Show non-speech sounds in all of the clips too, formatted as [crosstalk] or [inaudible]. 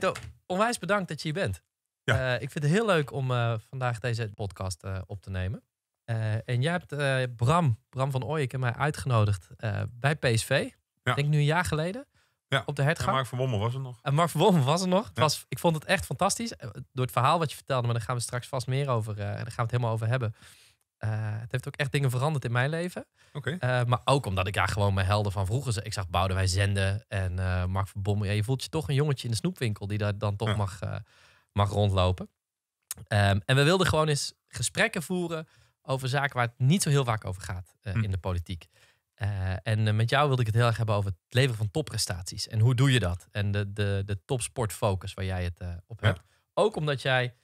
Hey onwijs bedankt dat je hier bent. Ja. Eh, ik vind het heel leuk om eh, vandaag deze podcast eh, op te nemen. en jij hebt Bram, Bram van Ooyek en mij uitgenodigd bij PSV. Ik denk nu een jaar geleden. Ja. Op de hertgang. En Mark van Wommel was er nog. En Mark van Wommel was er nog. Het was, ik vond het echt fantastisch. Door het verhaal wat je vertelde, maar daar gaan we straks vast meer over. Uh, daar gaan we het helemaal over hebben. Eh, het heeft ook echt dingen veranderd in mijn leven. Eh, maar ook omdat ik daar gewoon mijn helden van vroeger... Ik zag wij Zenden en eh, Mark van Bommel. Ja, je voelt je toch een jongetje in de snoepwinkel... die daar dan toch mag, mag rondlopen. Ehm, en we wilden gewoon eens gesprekken voeren over zaken waar het niet zo heel vaak over gaat hm. in de politiek. en met jou wilde ik het heel erg hebben over het leven van topprestaties. En hoe doe je dat? En de, de, de topsportfocus waar jij het op hebt. Ook omdat jij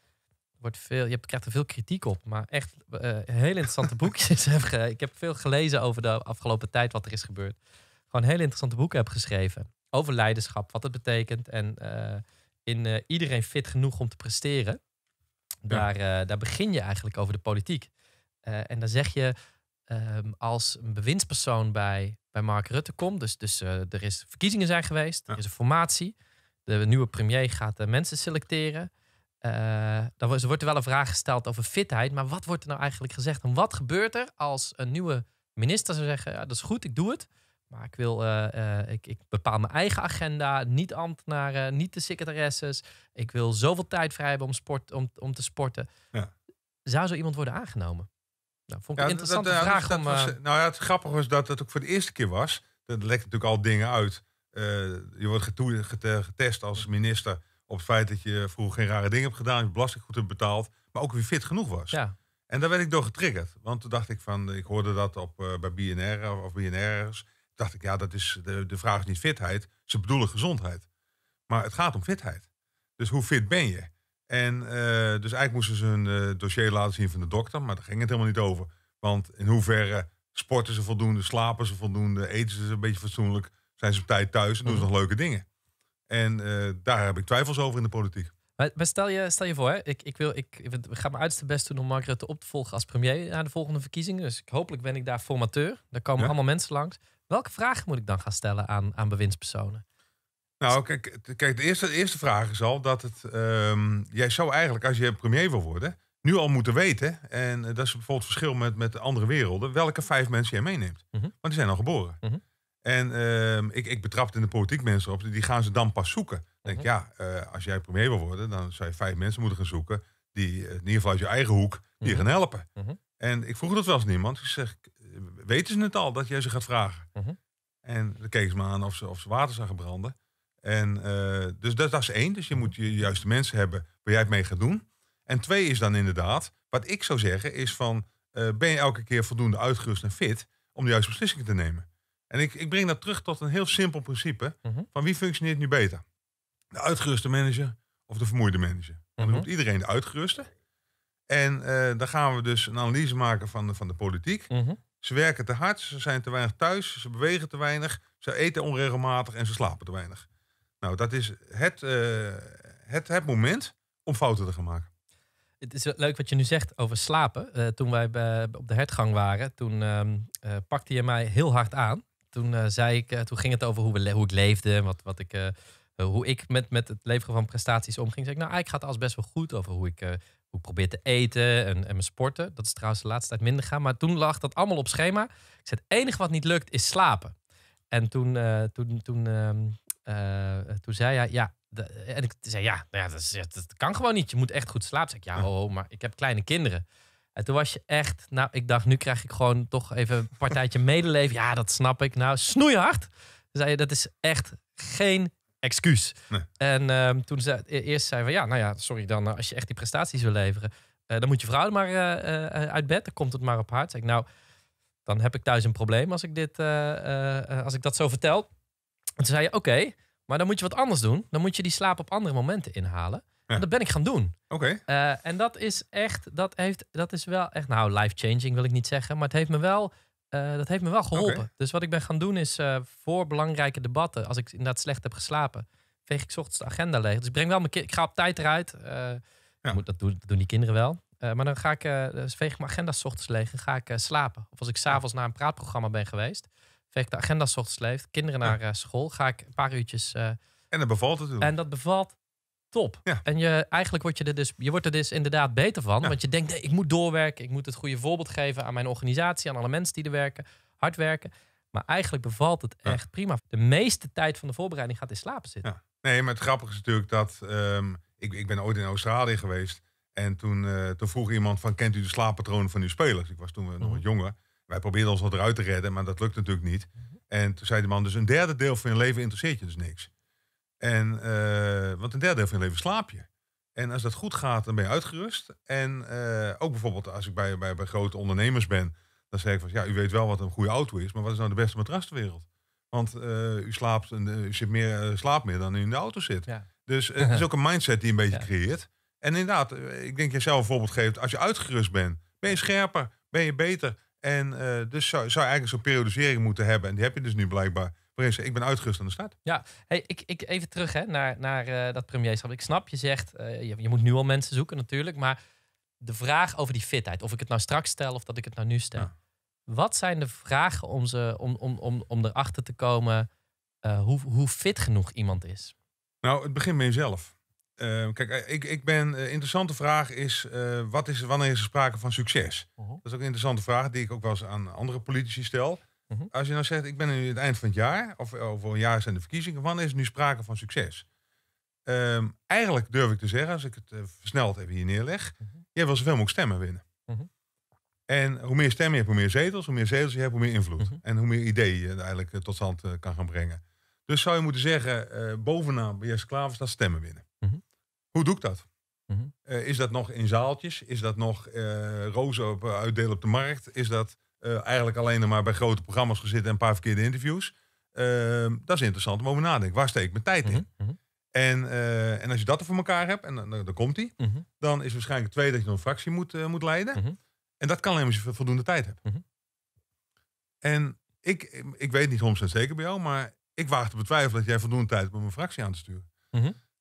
wordt veel, je krijgt er veel kritiek op. Maar echt uh, heel interessante [laughs] boekjes. ik heb veel gelezen over de afgelopen tijd wat er is gebeurd. Gewoon heel interessante boeken heb geschreven. Over leiderschap, wat het betekent. En eh, in eh, Iedereen fit genoeg om te presteren. Daar, daar begin je eigenlijk over de politiek. en dan zeg je, ehm, als een bewindspersoon bij, bij Mark Rutte komt... dus, dus er is verkiezingen zijn geweest, er is een formatie... de nieuwe premier gaat mensen selecteren... Uh, dan wordt, er wel een vraag gesteld over fitheid, maar wat wordt er nou eigenlijk gezegd? En wat gebeurt er als een nieuwe minister zou zeggen: ja, dat is goed, ik doe het. Maar ik, wil, eh, eh, ik, ik, bepaal mijn eigen agenda, niet ambtenaren, niet de secretaresses. Ik wil zoveel tijd vrij hebben om, sport, om, om te sporten. Ja. Zou zo iemand worden aangenomen? Nou, vond ik een interessante vraag. om, nou ja, het grappige was dat het ook voor de eerste keer was. Dat lekt natuurlijk al dingen uit. je wordt getest als minister op het feit dat je vroeger geen rare dingen hebt gedaan, je belasting goed hebt betaald, maar ook weer fit genoeg was. Ja. En daar werd ik door getriggerd. Want toen dacht ik van, ik hoorde dat op, eh, bij BNR of, of BNR'ers. dacht ik, ja, dat is de, de vraag is niet fitheid, ze bedoelen gezondheid. Maar het gaat om fitheid. Dus hoe fit ben je? En eh, dus eigenlijk moesten ze een eh, dossier laten zien van de dokter, maar daar ging het helemaal niet over. Want in hoeverre sporten ze voldoende, slapen ze voldoende, eten ze een beetje fatsoenlijk, zijn ze op tijd thuis en doen ze mhm. nog leuke dingen. En eh, daar heb ik twijfels over in de politiek. Maar, stel, je, stel je voor, hè? Ik, ik, wil, ik, ga mijn uiterste best doen om Mark Rutte op te volgen als premier na de volgende verkiezingen. Dus ik, hopelijk ben ik daar formateur. Daar komen allemaal mensen langs. Welke vragen moet ik dan gaan stellen aan, aan bewindspersonen? Nou, kijk, kijk de, eerste, eerste vraag is al dat het. Ehm, jij zou eigenlijk, als je premier wil worden, nu al moeten weten. En eh, dat is bijvoorbeeld het verschil met, met andere werelden. welke vijf mensen jij meeneemt. Mhm. Want die zijn al geboren. Mhm. En ehm, ik, ik betrapte in de politiek mensen op, die gaan ze dan pas zoeken. Dan denk mhm. ja, eh, als jij premier wil worden, dan zou je vijf mensen moeten gaan zoeken die eh, in ieder geval uit je eigen hoek je mhm. gaan helpen. Mhm. En ik vroeg dat wel eens niemand. Ik zeg, weten ze het al dat jij ze gaat vragen? En dan keken ze me aan of ze, of ze water zijn gebranden. En eh, dus dat, dat, is één. Dus je moet je juiste mensen hebben waar jij het mee gaat doen. En twee is dan inderdaad, wat ik zou zeggen is van, ben je elke keer voldoende uitgerust en fit om de juiste beslissingen te nemen? En ik, ik breng dat terug tot een heel simpel principe. Mhm. Van wie functioneert nu beter? De uitgeruste manager of de vermoeide manager? Dan noemt mhm. iedereen de uitgeruste. En uh, dan gaan we dus een analyse maken van de, van de politiek. Mhm. Ze werken te hard, ze zijn te weinig thuis, ze bewegen te weinig, ze eten onregelmatig en ze slapen te weinig. Nou, dat is het, eh, het, het moment om fouten te gaan maken. Het is leuk wat je nu zegt over slapen. Eh, toen wij bij, op de hertgang waren, toen ehm, pakte je mij heel hard aan toen, eh, zei ik, eh, toen ging het over hoe, we, hoe ik leefde, wat, wat ik, eh, hoe ik met, met het leveren van prestaties omging. Zei ik, nou eigenlijk gaat alles best wel goed over hoe ik, hoe probeer te eten en, en mijn sporten. Dat is trouwens de laatste tijd minder gaan. Maar toen lag dat allemaal op schema. Ik zei, het enige wat niet lukt is slapen. En toen, toen, toen, ehm, toen zei hij, ja. en ik zei, ja, nou ja dat, kan gewoon niet. Je moet echt goed slapen. Zeg ik, ja, ho, maar ik heb kleine kinderen. En toen was je echt, nou, ik dacht, nu krijg ik gewoon toch even een partijtje medeleven. Ja, dat snap ik. Nou, snoeihard. Toen zei je, dat is echt geen excuus. En um, toen ze e-, eerst zei van, ja, nou ja, sorry dan, eh, als je echt die prestaties wil leveren, eh, dan moet je vrouw maar eh, uit bed. Dan komt het maar op haar. Zeg ik, nou, dan heb ik thuis een probleem als ik, dit, als ik dat zo vertel. En toen zei je, oké, maar dan moet je wat anders doen. Dan moet je die slaap op andere momenten inhalen. Dat ben ik gaan doen. Oké. Eh, en dat is echt, dat, heeft, dat is wel echt, nou, life-changing wil ik niet zeggen, maar het heeft me wel, eh, dat heeft me wel geholpen. Dus wat ik ben gaan doen is eh, voor belangrijke debatten, als ik inderdaad slecht heb geslapen, veeg ik ochtends de agenda leeg. Dus ik breng wel mijn ik ga op tijd eruit. Ja. moet, dat, doen, die kinderen wel. maar dan ga ik, dus veeg ik mijn agenda ochtends leeg en ga ik slapen. Of als ik s'avonds naar een praatprogramma ben geweest, veeg ik de agenda ochtends leeg, kinderen naar school, ga ik een paar uurtjes. en dat bevalt natuurlijk. En dat bevalt top. En je, eigenlijk word je er dus, je wordt er dus inderdaad beter van. Want je denkt, ik moet doorwerken. Ik moet het goede voorbeeld geven aan mijn organisatie, aan alle mensen die er werken, hard werken. Maar eigenlijk bevalt het echt prima. De meeste tijd van de voorbereiding gaat in slapen zitten. Nee, maar het grappige is natuurlijk dat ehm, ik, ik ben ooit in Australië geweest. En toen, eh, toen vroeg iemand van, kent u de slaappatronen van uw spelers? Ik was toen eh, nog wat mhm. jonger. Wij probeerden ons wat eruit te redden, maar dat lukt natuurlijk niet. Mhm. En toen zei de man, dus een derde deel van je leven interesseert je dus niks. En, eh, want een derde deel van je leven slaap je. En als dat goed gaat, dan ben je uitgerust. En eh, ook bijvoorbeeld als ik bij, bij, bij grote ondernemers ben, dan zeg ik van ja, u weet wel wat een goede auto is, maar wat is nou de beste matras ter wereld? Want eh, u slaapt en uh, u zit meer, uh, slaapt meer dan u in de auto zit. Dus het is ook een mindset die een beetje [laughs] creëert. En inderdaad, ik denk jezelf een voorbeeld geeft. Als je uitgerust bent, ben je scherper, ben je beter. En dus zou, zou eigenlijk zo'n periodisering moeten hebben. En die heb je dus nu blijkbaar ik ben uitgerust aan de start. Ja, hey, ik, ik, even terug hè, naar, naar eh, dat premierschap. Ik snap, je zegt, eh, je, moet nu al mensen zoeken natuurlijk. Maar de vraag over die fitheid, of ik het nou straks stel of dat ik het nou nu stel. Wat zijn de vragen om, ze, om, om, om, erachter te komen eh, hoe, hoe fit genoeg iemand is? Nou, het begint met jezelf. Ehm, kijk, ik, ik ben, interessante vraag is, wat is, wanneer is er sprake van succes? Mhm. Dat is ook een interessante vraag die ik ook wel eens aan andere politici stel. Mhm. Als je nou zegt, ik ben nu het eind van het jaar, of over een jaar zijn de verkiezingen, wanneer is er nu sprake van succes? Ehm, eigenlijk durf ik te zeggen, als ik het eh, versneld even hier neerleg, Je mhm. jij wil zoveel mogelijk stemmen winnen. Mhm. En hoe meer stemmen je hebt, hoe meer zetels, hoe meer zetels je hebt, hoe meer invloed. En hoe meer ideeën je eigenlijk eh, tot stand eh, kan gaan brengen. Dus zou je moeten zeggen, bovenaan bij Jesse klavers staat stemmen winnen. Hoe doe ik dat? is dat nog in zaaltjes? Is dat nog rozen op, uitdelen op de markt? Is dat eh, eigenlijk alleen maar bij grote programma's gezitten en een paar verkeerde interviews. Ehm, dat is interessant om over na te denken. Waar steek ik mijn tijd in? Mhm, mhm. en, eh, en als je dat er voor elkaar hebt, en dan, dan komt die, mhm. dan is waarschijnlijk twee dat je een fractie moet, eh, moet leiden. En dat kan alleen als je voldoende tijd hebt. En ik, ik weet niet 100% zeker bij jou, maar ik waag te betwijfelen dat jij voldoende tijd hebt om een fractie aan te sturen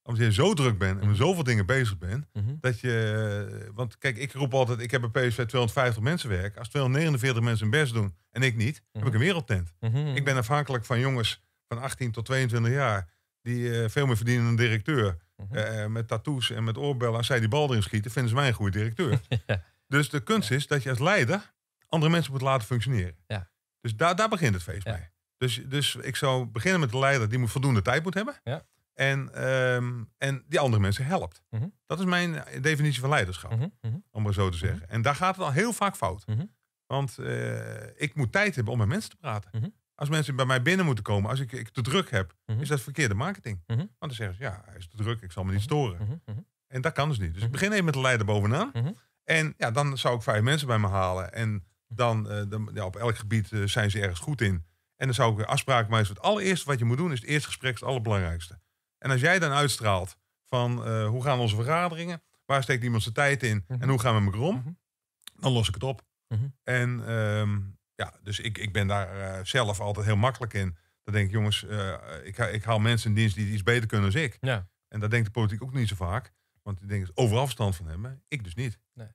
omdat je zo druk bent en met mhm. zoveel dingen bezig bent. Mhm. Dat je. Eh, want kijk, ik roep altijd: ik heb een PSV 250 mensen werk. Als 249 mensen hun best doen en ik niet, heb mhm. ik een wereldtent. Ik ben afhankelijk van jongens van 18 tot 22 jaar. die eh, veel meer verdienen dan een directeur. Uh, met tattoos en met oorbellen. Als zij die bal erin schieten, vinden ze mij een goede directeur. [laughs] Dus de kunst is dat je als leider andere mensen moet laten functioneren. Ja. Dus daar, daar begint het feest mee. Dus, dus ik zou beginnen met de leider die moet voldoende tijd moet hebben. Ja. En, ehm, en die andere mensen helpt. Mhm. Dat is mijn definitie van leiderschap, mhm, mhm. om maar zo te zeggen. En daar gaat het al heel vaak fout. Want eh, ik moet tijd hebben om met mensen te praten. Als mensen bij mij binnen moeten komen, als ik, ik te druk heb, is dat verkeerde marketing. Want dan zeggen ze, ja, hij is te druk, ik zal me niet storen. En dat kan dus niet. Dus ik begin even met de leider bovenaan. En ja, dan zou ik vijf mensen bij me halen. En dan, eh, op elk gebied eh, zijn ze ergens goed in. En dan zou ik afspraken maken. Het allereerste wat je moet doen, is het eerste gesprek het allerbelangrijkste. En als jij dan uitstraalt van eh, hoe gaan onze vergaderingen, waar steekt iemand zijn tijd in en mhm. hoe gaan we met elkaar om, mhm. dan los ik het op. Mhm. En ehm, ja, dus ik, ik ben daar eh, zelf altijd heel makkelijk in. Dan denk ik, jongens, eh, ik, ik haal mensen in dienst die iets beter kunnen dan ik. Ja. En dat denkt de politiek ook niet zo vaak. Want die denkt overal verstand van hebben. Ik dus niet. Nee.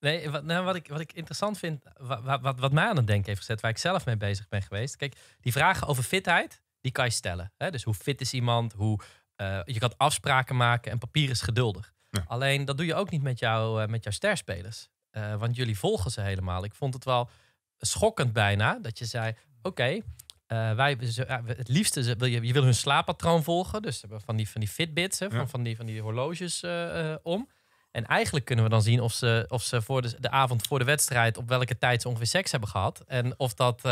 Nee, wat, nou, wat, ik, wat ik interessant vind, wat, wat, wat mij aan het denken heeft gezet, waar ik zelf mee bezig ben geweest. Kijk, die vragen over fitheid, die kan je stellen. Hè? Dus hoe fit is iemand, hoe, eh, je kan afspraken maken en papier is geduldig. Alleen dat doe je ook niet met, jou, eh, met jouw sterspelers. Uh, want jullie volgen ze helemaal. Ik vond het wel schokkend bijna dat je zei: Oké, okay, uh, wij, het liefste wil je, je wil hun slaappatroon volgen. Dus van die, van die Fitbits, hè, van, van, die, van die horloges om. en eigenlijk kunnen we dan zien of ze, of ze voor de, de avond voor de wedstrijd op welke tijd ze ongeveer seks hebben gehad. En of dat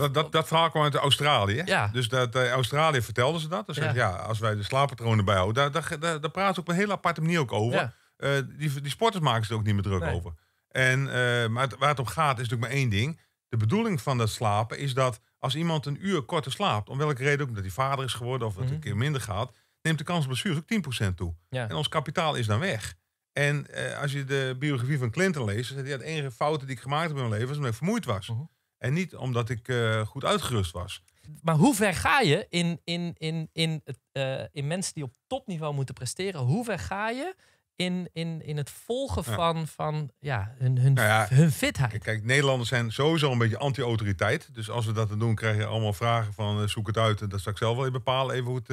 dat, dat, verhaal kwam uit Australië. Dus dat, eh, Australië vertelden ze dat. Ze ja. ja, als wij de slaappatronen bijhouden, daar, daar, daar, praten ze op een heel aparte manier ook over. Eh, die, die sporters maken ze er ook niet meer druk over. En, eh, maar waar het om gaat is natuurlijk maar één ding. De bedoeling van dat slapen is dat als iemand een uur korter slaapt, om welke reden ook, omdat hij vader is geworden of dat mm een keer minder gaat, neemt de kans op blessures ook 10% toe. En ons kapitaal is dan weg. En als je de biografie van Clinton leest, dan zegt hij, de enige fouten die ik gemaakt heb in mijn leven is omdat ik vermoeid was. Mhm. En niet omdat ik eh, goed uitgerust was. Maar hoe ver ga je in, in, in, in, het, eh, in mensen die op topniveau moeten presteren? Hoe ver ga je in, in, in het volgen van, van ja, hun, hun, nou hun fitheid? Kijk, Nederlanders zijn sowieso een beetje anti-autoriteit. Dus als we dat dan doen, krijg je allemaal vragen van eh, zoek het uit. En dat zal ik zelf wel even bepalen, even hoe het,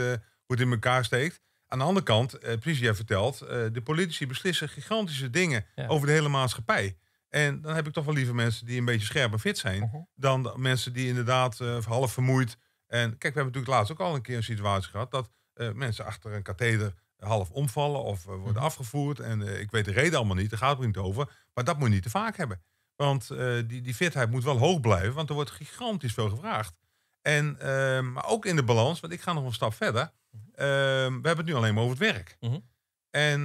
hoe het in elkaar steekt. Aan de andere kant, precies jij vertelt, de politici beslissen gigantische dingen over de hele maatschappij. En dan heb ik toch wel liever mensen die een beetje scherp en fit zijn. Mhm. Dan mensen die inderdaad uh, half vermoeid. En kijk, we hebben natuurlijk laatst ook al een keer een situatie gehad dat eh, mensen achter een katheder half omvallen of eh, worden mhm. afgevoerd. En ik weet de reden allemaal niet, daar gaat het niet over. Maar dat moet je niet te vaak hebben. Want die, die fitheid moet wel hoog blijven, want er wordt gigantisch veel gevraagd. En ehm, maar ook in de balans, want ik ga nog een stap verder. Mhm. Ehm, we hebben het nu alleen maar over het werk. En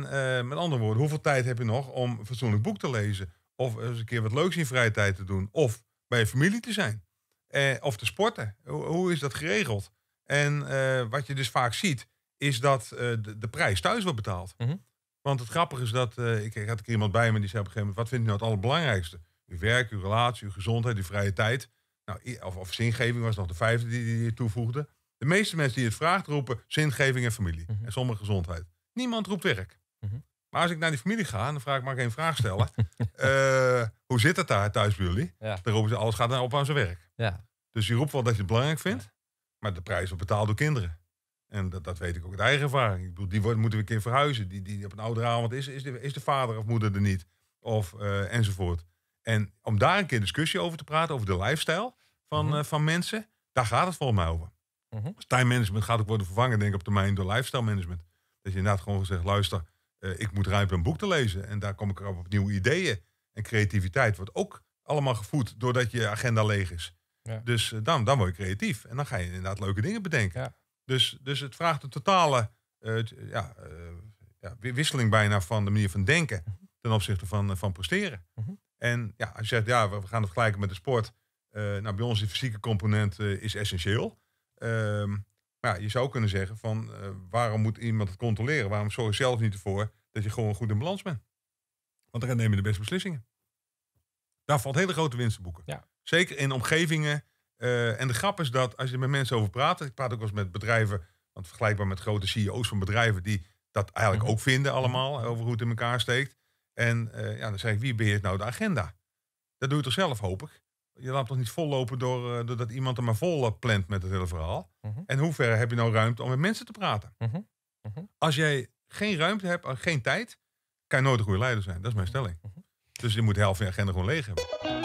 met andere woorden, hoeveel tijd heb je nog om een fatsoenlijk boek te lezen? Of eens een keer wat leuks in vrije tijd te doen. Of bij je familie te zijn. Eh, of te sporten. Hoe, hoe, is dat geregeld? En eh, wat je dus vaak ziet, is dat eh, de, prijs thuis wordt betaald. Mhm. Want het grappige is dat, eh, ik, ik, had keer iemand bij me die zei op een gegeven moment, wat vindt u nou het allerbelangrijkste? Uw werk, uw relatie, uw gezondheid, uw vrije tijd. Nou, of, of zingeving was nog de vijfde die, die je toevoegde. De meeste mensen die het vraagt roepen zingeving en familie. Mhm. En sommige gezondheid. Niemand roept werk. Mhm als ik naar die familie ga, dan vraag ik maar geen vraag stellen. [laughs] Eh, hoe zit het daar thuis bij jullie? Ja. roepen ze, alles gaat naar op aan zijn werk. Ja. Dus je roept wel dat je het belangrijk vindt, maar de prijs wordt betaald door kinderen. En dat, dat weet ik ook uit eigen ervaring. Ik bedoel, die moeten we een keer verhuizen. Die, die op een oudere avond is, is, de, is de vader of moeder er niet. Of eh, enzovoort. En om daar een keer discussie over te praten, over de lifestyle van, mhm. eh, van mensen, daar gaat het volgens mij over. Mm time management gaat ook worden vervangen, denk ik, op termijn door lifestyle management. Dat je inderdaad gewoon gezegd luister, eh, ik moet ruimte een boek te lezen. En daar kom ik op nieuwe ideeën. En creativiteit wordt ook allemaal gevoed doordat je agenda leeg is. Ja. Dus eh, dan, dan word je creatief. En dan ga je inderdaad leuke dingen bedenken. Ja. Dus, dus het vraagt een totale eh, ja, ja, wisseling bijna van de manier van denken ten opzichte van, van presteren. Mhm. En ja, als je zegt, ja, we gaan het vergelijken met de sport. nou, bij ons de fysieke component is essentieel. Ehm, ja, je zou kunnen zeggen van eh, waarom moet iemand het controleren? Waarom zorg je zelf niet ervoor dat je gewoon goed in balans bent? Want dan neem je de beste beslissingen. Daar valt hele grote winst te boeken. Ja. Zeker in omgevingen. Eh, en de grap is dat als je met mensen over praat, ik praat ook wel eens met bedrijven, want vergelijkbaar met grote CEO's van bedrijven die dat eigenlijk mhm. ook vinden mhm. allemaal, eh, over hoe het in elkaar steekt. En ja, dan zeg ik, wie beheert nou de agenda? Dat doe je toch zelf, hopelijk je laat hem toch niet vollopen door, eh, doordat iemand er maar vol eh, plant met het hele verhaal. Mhm. En hoe ver heb je nou ruimte om met mensen te praten? Mhm. Mhm. Als jij geen ruimte hebt, eh, geen tijd, kan je nooit een goede leider zijn. Dat is mijn stelling. Dus je moet de helft van je agenda gewoon leeg hebben.